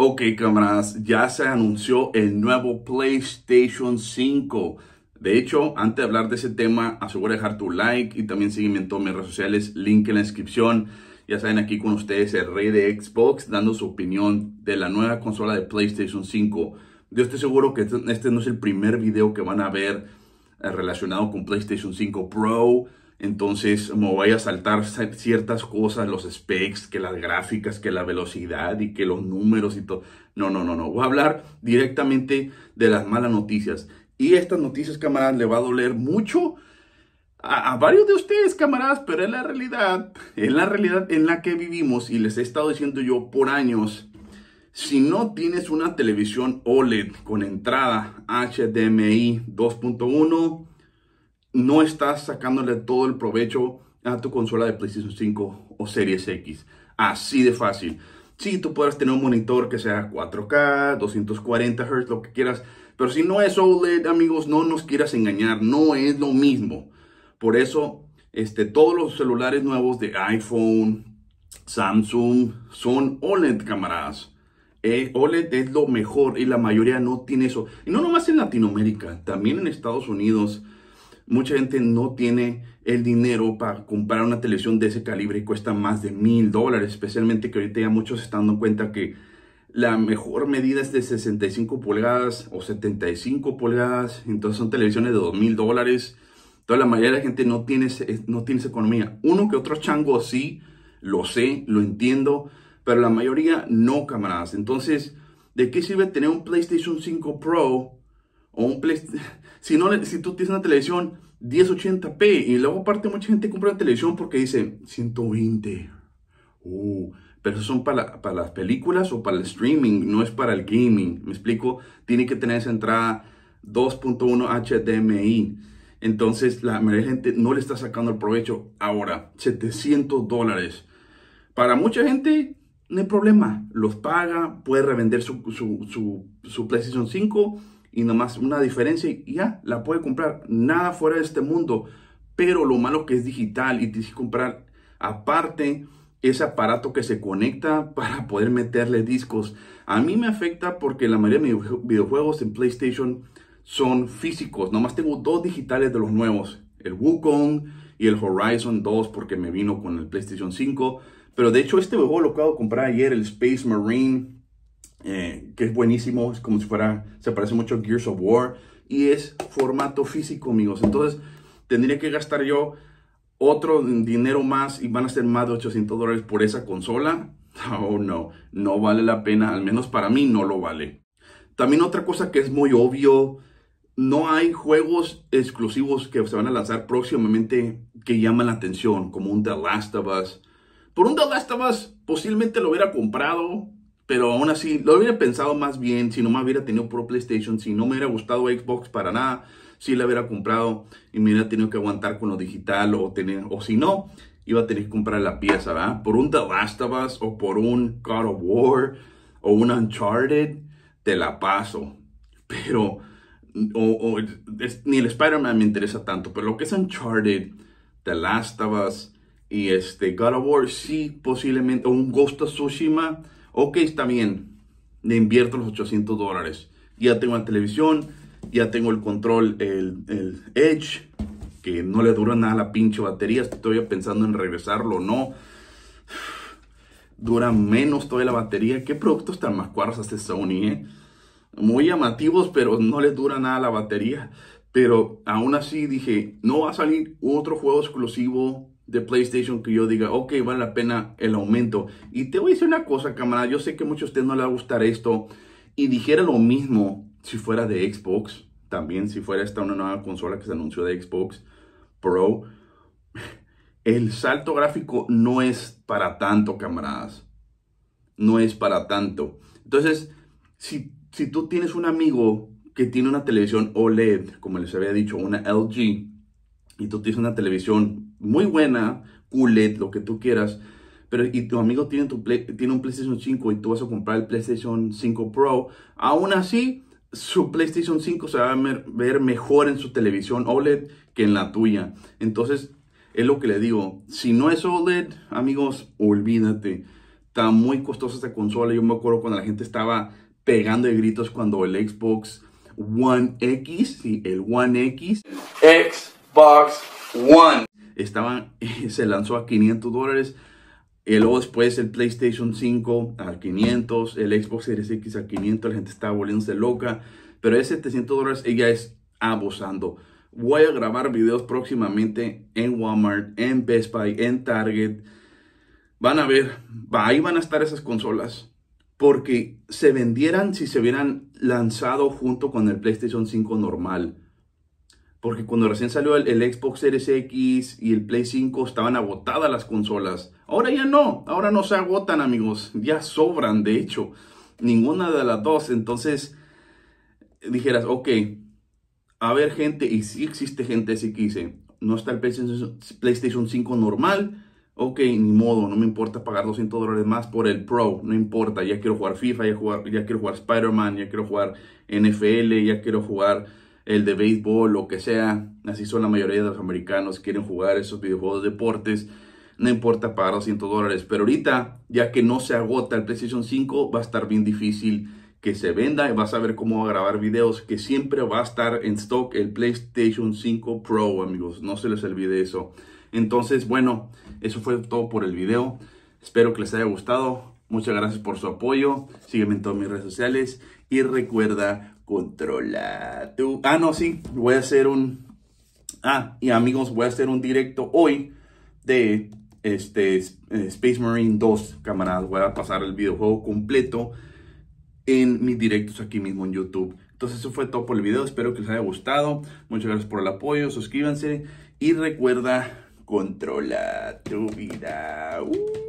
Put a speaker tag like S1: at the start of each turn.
S1: Ok, camaradas, ya se anunció el nuevo PlayStation 5. De hecho, antes de hablar de ese tema, asegura dejar tu like y también sígueme en todas mis redes sociales, link en la descripción. Ya saben, aquí con ustedes el rey de Xbox dando su opinión de la nueva consola de PlayStation 5. Yo estoy seguro que este, este no es el primer video que van a ver eh, relacionado con PlayStation 5 Pro entonces me voy a saltar ciertas cosas, los specs, que las gráficas, que la velocidad y que los números y todo. No, no, no, no. Voy a hablar directamente de las malas noticias. Y estas noticias, camaradas, le va a doler mucho a, varios de ustedes, camaradas, pero es la realidad, es la realidad en la que vivimos y les he estado diciendo yo por años. Si no tienes una televisión OLED con entrada HDMI 2.1, no estás sacándole todo el provecho a tu consola de PlayStation 5 o Series X. Así de fácil. Sí, tú puedes tener un monitor que sea 4K, 240 Hz, lo que quieras. Pero si no es OLED, amigos, no nos quieras engañar. No es lo mismo. Por eso, este, todos los celulares nuevos de iPhone, Samsung, son OLED, camaradas. Eh, OLED es lo mejor y la mayoría no tiene eso. Y no nomás en Latinoamérica, también en Estados Unidos Mucha gente no tiene el dinero para comprar una televisión de ese calibre y cuesta más de mil dólares, especialmente que ahorita ya muchos están dando cuenta que la mejor medida es de 65 pulgadas o 75 pulgadas, entonces son televisiones de dos mil dólares. Toda la mayoría de la gente no tiene, no tiene esa economía. Uno que otro chango sí, lo sé, lo entiendo, pero la mayoría no, camaradas. Entonces, ¿de qué sirve tener un PlayStation 5 Pro Si, no, si tú tienes una televisión 1080p y luego aparte mucha gente compra una televisión porque dice 120. Uh, pero eso son para, para las películas o para el streaming, no es para el gaming. Me explico, tiene que tener esa entrada 2.1 HDMI. Entonces la mayoría de gente no le está sacando el provecho ahora. 700 dólares. Para mucha gente no hay problema. Los paga, puede revender su PlayStation 5 y nomás una diferencia y ya la puede comprar. Nada fuera de este mundo. Pero lo malo que es digital y tienes que comprar aparte ese aparato que se conecta para poder meterle discos. A mí me afecta porque la mayoría de mis videojuegos en PlayStation son físicos. Nomás tengo dos digitales de los nuevos. El Wukong y el Horizon 2 porque me vino con el PlayStation 5. Pero de hecho este juego lo acabo de comprar ayer, el Space Marine eh, que es buenísimo, es como si fuera, se parece mucho a Gears of War, y es formato físico, amigos. Entonces, tendría que gastar yo otro dinero más y van a ser más de 800 dólares por esa consola. Oh, no, no vale la pena, al menos para mí no lo vale. También otra cosa que es muy obvio, no hay juegos exclusivos que se van a lanzar próximamente que llaman la atención, como un The Last of Us. Por un The Last of Us posiblemente lo hubiera comprado, pero aún así, lo hubiera pensado más bien si no me hubiera tenido por PlayStation, si no me hubiera gustado Xbox para nada, si la hubiera comprado y me hubiera tenido que aguantar con lo digital o, tener, o si no, iba a tener que comprar la pieza, ¿verdad? Por un The Last of Us o por un God of War o un Uncharted, te la paso. Pero o, ni el Spider-Man me interesa tanto, pero lo que es Uncharted, The Last of Us y este God of War, sí, posiblemente, o un Ghost of Tsushima ok, está bien, le invierto los 800 dólares. Ya tengo la televisión, ya tengo el control, el, Edge, que no le dura nada la pinche batería. Estoy pensando en regresarlo o no. Dura menos toda la batería. ¿Qué productos tan más cuaros hace Sony? Eh? Muy llamativos, pero no les dura nada la batería. Pero aún así dije, no va a salir otro juego exclusivo de PlayStation que yo diga, ok, vale la pena el aumento. Y te voy a decir una cosa, camarada, yo sé que a muchos de ustedes no les va a gustar esto y dijera lo mismo si fuera de Xbox, también si fuera esta una nueva consola que se anunció de Xbox Pro. El salto gráfico no es para tanto, camaradas. No es para tanto. Entonces, si, si tú tienes un amigo que tiene una televisión OLED, como les había dicho, una LG, y tú tienes una televisión muy buena, QLED, lo que tú quieras, pero y tu amigo tiene, tu tiene un PlayStation 5 y tú vas a comprar el PlayStation 5 Pro, aún así su PlayStation 5 se va a ver mejor en su televisión OLED que en la tuya. Entonces, es lo que le digo, si no es OLED, amigos, olvídate. Está muy costosa esta consola. Yo me acuerdo cuando la gente estaba pegando de gritos cuando el Xbox One X, sí, el One X, X Xbox One. Estaban, se lanzó a 500 dólares. Y luego después el PlayStation 5 a 500, el Xbox Series X a 500, la gente estaba volviéndose loca. Pero es 700 dólares, ella es abusando. Voy a grabar videos próximamente en Walmart, en Best Buy, en Target. Van a ver, ahí van a estar esas consolas. Porque se vendieran si se hubieran lanzado junto con el PlayStation 5 normal. Porque cuando recién salió el, Xbox Series X y el Play 5 estaban agotadas las consolas. Ahora ya no, ahora no se agotan amigos, ya sobran de hecho. Ninguna de las dos. Entonces dijeras, ok, a ver gente, y si existe gente así ¿eh? no está el PlayStation 5 normal. Ok, ni modo, no me importa pagar 200 dólares más por el Pro, no importa, ya quiero jugar FIFA, ya, ya quiero jugar Spider-Man, ya quiero jugar NFL, ya quiero jugar el de béisbol, lo que sea. Así son la mayoría de los americanos, quieren jugar esos videojuegos de deportes. No importa pagar 200 100 dólares, pero ahorita, ya que no se agota el PlayStation 5, va a estar bien difícil que se venda y vas a ver cómo va a grabar videos, que siempre va a estar en stock el PlayStation 5 Pro, amigos. No se les olvide eso. Entonces, bueno, eso fue todo por el video. Espero que les haya gustado. Muchas gracias por su apoyo. Sígueme en todas mis redes sociales. Y recuerda, Controla tu... Ah, no, sí. Voy a hacer un. Ah, y amigos, voy a hacer un directo hoy de este Space Marine 2, camaradas. Voy a pasar el videojuego completo en mis directos aquí mismo en YouTube. Entonces eso fue todo por el video, espero que les haya gustado. Muchas gracias por el apoyo, suscríbanse y recuerda, controla tu vida. Uh.